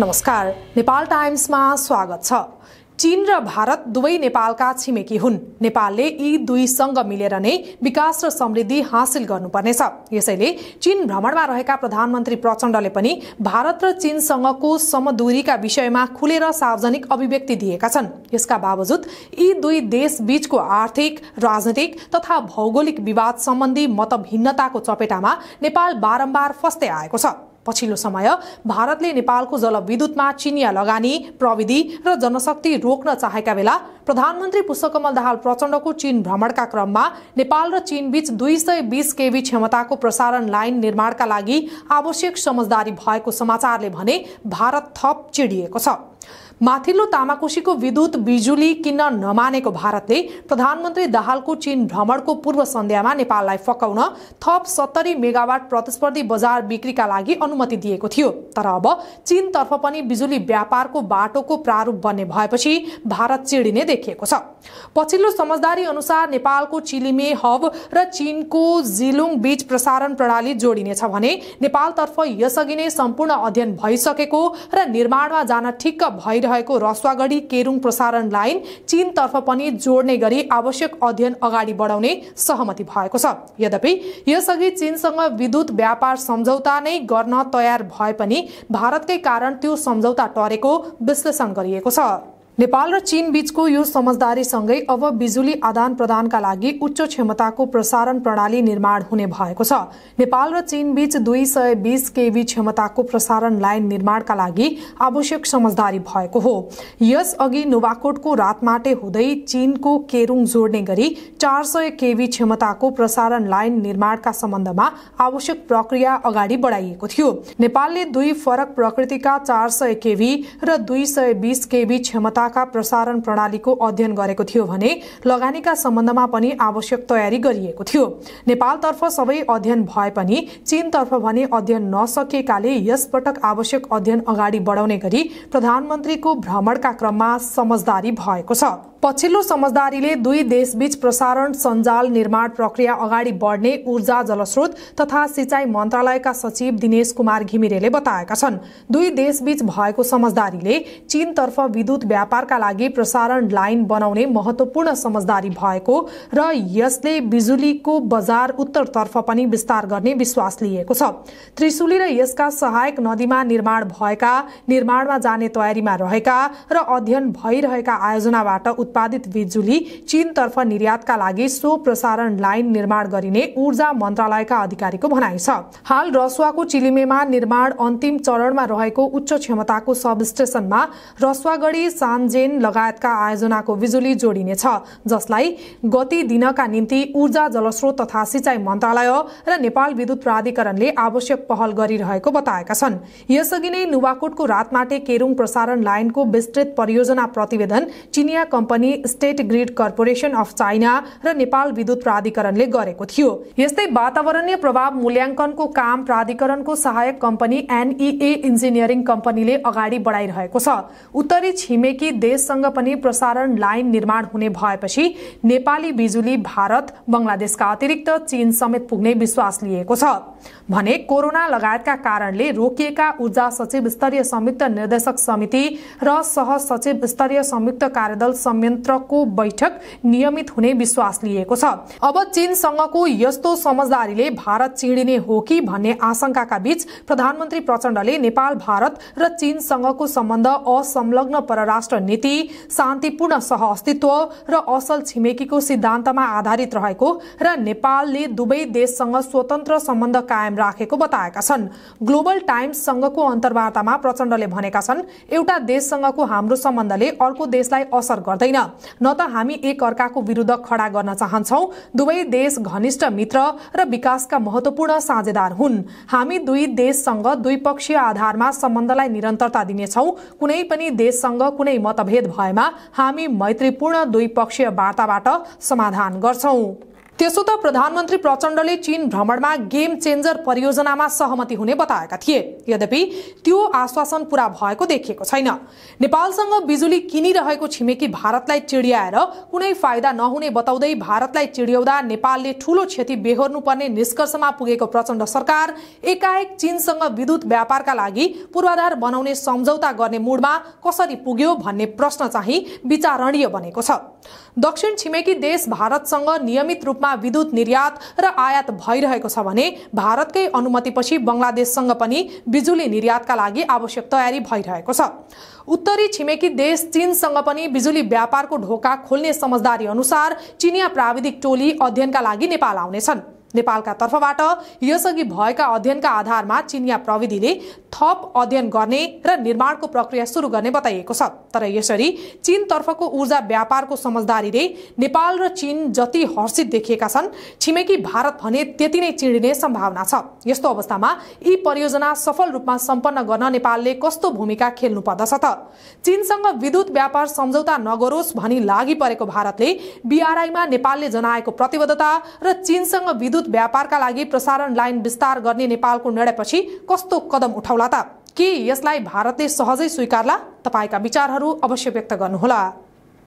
नमस्कार नेपाल टाइम्समा स्वागत छ चीन र भारत दुवै नेपालका छिमेकी हुन् नेपालले यी दुईसँग मिलेर नै विकास र समृद्धि हासिल गर्नुपर्नेछ यसैले चीन भ्रमणमा रहेका प्रधानमन्त्री प्रचण्डले पनि भारत र चीनसँगको समदूरीका विषयमा खुलेर सार्वजनिक अभिव्यक्ति दिएका छन् यसका बावजुद यी दुई देशबीचको आर्थिक राजनैतिक तथा भौगोलिक विवाद सम्बन्धी मतभिन्नताको चपेटामा नेपाल बारम्बार फस्दै आएको छ पछिल्लो समय भारतले नेपालको जलविद्युतमा चिनिया लगानी प्रविधि र जनशक्ति रोक्न चाहेका बेला प्रधानमन्त्री पुष्पकमल दाहाल प्रचण्डको चीन भ्रमणका क्रममा नेपाल र चीनबीच दुई सय बीस केबी क्षमताको प्रसारण लाइन निर्माणका लागि आवश्यक समझदारी भएको समाचारले भने भारत थप चिडिएको छ माथिल्लो तामाकोशीको विद्युत बिजुली किन्न नमानेको भारतले प्रधानमन्त्री दाहालको चीन भ्रमणको पूर्व सन्ध्यामा नेपाललाई फकाउन थप सत्तरी मेगावाट प्रतिस्पर्धी बजार बिक्रीका लागि अनुमति दिएको थियो तर अब चीनतर्फ पनि बिजुली व्यापारको बाटोको प्रारूप बन्ने भएपछि भारत चिडिने देखिएको छ पछिल्लो समझदारी अनुसार नेपालको चिलिमे हब र चीनको जिलुङ बीच प्रसारण प्रणाली जोडिनेछ भने नेपालतर्फ यसअघि नै सम्पूर्ण अध्ययन भइसकेको र निर्माणमा जान ठिक्क भइरहेको भइरहेको रसुवागढी केरुङ प्रसारण लाइन चीनतर्फ पनि जोड्ने गरी आवश्यक अध्ययन अगाडि बढाउने सहमति भएको छ यद्यपि यसअघि चीनसँग विद्युत व्यापार सम्झौता नै गर्न तयार भए पनि भारतकै कारण त्यो सम्झौता टरेको विश्लेषण गरिएको छ नेपाल र चीन बीचको यो समझदारी समझदारीसँगै अब बिजुली आदान प्रदानका लागि उच्च क्षमताको प्रसारण प्रणाली निर्माण हुने भएको छ नेपाल र चीन बीच दुई सय बीस केवी क्षमताको प्रसारण लाइन निर्माणका लागि आवश्यक समझदारी भएको हो यस अघि नुवाकोटको रातमाटे हुँदै चीनको केरुङ जोड्ने गरी चार सय केवी क्षमताको प्रसारण लाइन निर्माणका सम्बन्धमा आवश्यक प्रक्रिया अगाडि बढाइएको थियो नेपालले दुई फरक प्रकृतिका चार सय केवी र दुई सय बीस केवी क्षमता शाखा प्रसारण प्रणालीको अध्ययन गरेको थियो भने लगानीका सम्बन्धमा पनि आवश्यक तयारी गरिएको थियो नेपालतर्फ सबै अध्ययन भए पनि चीनतर्फ भने अध्ययन नसकेकाले यसपटक आवश्यक अध्ययन अगाडि बढाउने गरी प्रधानमन्त्रीको भ्रमणका क्रममा समझदारी भएको छ पछिल्लो समझदारीले दुई देशबीच प्रसारण सञ्जाल निर्माण प्रक्रिया अगाडि बढ्ने ऊर्जा जलस्रोत तथा सिंचाई मन्त्रालयका सचिव दिनेश कुमार घिमिरेले बताएका छन् दुई देशबीच भएको समझदारीले चीनतर्फ विद्युत व्यापारका लागि प्रसारण लाइन बनाउने महत्वपूर्ण समझदारी भएको र यसले बिजुलीको बजार उत्तरतर्फ पनि विस्तार गर्ने विश्वास लिएको छ त्रिशुली र यसका सहायक नदीमा निर्माण भएका निर्माणमा जाने तयारीमा रहेका र अध्ययन भइरहेका आयोजनाबाट उत्पन्न उत्पादित बिजुली चीनतर्फ निर्यातका लागि सो प्रसारण लाइन निर्माण गरिने ऊर्जा मन्त्रालयका अधिकारीको भनाइ छ हाल रसुवाको चिलिमेमा निर्माण अन्तिम चरणमा रहेको उच्च क्षमताको सब स्टेशनमा रसुवागढी सानजेन लगायतका आयोजनाको बिजुली जोडिनेछ जसलाई गति दिनका निम्ति ऊर्जा जलस्रोत तथा सिंचाई मन्त्रालय र नेपाल विद्युत प्राधिकरणले आवश्यक पहल गरिरहेको बताएका छन् यसअघि नै नुवाकोटको रातमाटे केरुङ प्रसारण लाइनको विस्तृत परियोजना प्रतिवेदन चिनिया कम्पनी पनि state grid corporation of China र नेपाल विद्युत प्राधिकरणले गरेको थियो यस्तै वातावरणीय प्रभाव मूल्याङ्कनको काम प्राधिकरणको सहायक कम्पनी एनईए इन्जिनियरिङ e कम्पनीले अगाडि बढाइरहेको छ उत्तरी छिमेकी देशसँग पनि प्रसारण लाइन निर्माण हुने भएपछि नेपाली बिजुली भारत बंगलादेशका अतिरिक्त चीन समेत पुग्ने विश्वास लिएको छ भने कोरोना लगायतका कारणले रोकिएका ऊर्जा सचिव स्तरीय संयुक्त निर्देशक समिति र सहसचिव स्तरीय संयुक्त कार्यदल संयुक्त संयन्त्रको बैठक नियमित हुने विश्वास लिएको छ अब चीनसँगको यस्तो समझदारीले भारत चिडिने हो कि भन्ने आशंकाका बीच प्रधानमन्त्री प्रचण्डले नेपाल भारत र चीनसँगको सम्बन्ध असंलग्न परराष्ट्र नीति शान्तिपूर्ण सह अस्तित्व र असल छिमेकीको सिद्धान्तमा आधारित रहेको र नेपालले दुवै देशसँग स्वतन्त्र सम्बन्ध कायम राखेको बताएका छन् ग्लोबल टाइम्ससँगको अन्तर्वार्तामा प्रचण्डले भनेका छन् एउटा देशसँगको हाम्रो सम्बन्धले अर्को देशलाई असर गर्दैन छैन न त हामी एक अर्काको विरुद्ध खडा गर्न चाहन्छौँ दुवै देश घनिष्ठ मित्र र विकासका महत्वपूर्ण साझेदार हुन् हामी दुई देशसँग द्विपक्षीय आधारमा सम्बन्धलाई निरन्तरता दिनेछौँ कुनै पनि देशसँग कुनै मतभेद भएमा हामी मैत्रीपूर्ण द्विपक्षीय वार्ताबाट समाधान गर्छौँ त्यसो त प्रधानमन्त्री प्रचण्डले चीन भ्रमणमा गेम चेन्जर परियोजनामा सहमति हुने बताएका थिए यद्यपि त्यो आश्वासन पूरा भएको देखिएको छैन नेपालसँग बिजुली किनिरहेको छिमेकी भारतलाई चिडियाएर कुनै फाइदा नहुने बताउँदै भारतलाई चिडियाउँदा नेपालले ठूलो क्षति बेहोर्नुपर्ने निष्कर्षमा पुगेको प्रचण्ड सरकार एकाएक चीनसँग विद्युत व्यापारका लागि पूर्वाधार बनाउने सम्झौता गर्ने मुडमा कसरी पुग्यो भन्ने प्रश्न चाहिँ विचारणीय बनेको छ दक्षिण छिमेकी देश भारतसँग नियमित रूपमा रूपमा विद्युत निर्यात र आयात भइरहेको छ भने भारतकै अनुमतिपछि बङ्गलादेशसँग पनि बिजुली निर्यातका लागि आवश्यक तयारी भइरहेको छ उत्तरी छिमेकी देश चीनसँग पनि बिजुली व्यापारको ढोका खोल्ने समझदारी अनुसार चिनिया प्राविधिक टोली अध्ययनका लागि नेपाल आउनेछन् नेपालका तर्फबाट यसअघि भएका अध्ययनका आधारमा चिनिया प्रविधिले थप अध्ययन गर्ने र निर्माणको प्रक्रिया सुरु गर्ने बताइएको छ तर यसरी चीनतर्फको ऊर्जा व्यापारको समझदारीले नेपाल र चीन जति हर्षित देखिएका छन् छिमेकी भारत भने त्यति नै चिडिने सम्भावना छ यस्तो अवस्थामा यी परियोजना सफल रूपमा सम्पन्न गर्न नेपालले कस्तो भूमिका खेल्नुपर्दछ त चीनसँग विद्युत व्यापार सम्झौता नगरोस् भनी लागि परेको भारतले बिआरआईमा नेपालले जनाएको प्रतिबद्धता र चीनसँग विद्युत विद्युत व्यापारका लागि प्रसारण लाइन विस्तार गर्ने नेपालको निर्णयपछि कस्तो कदम उठाउला त के यसलाई भारतले सहजै स्वीकार्ला तपाईँका विचारहरू अवश्य व्यक्त गर्नुहोला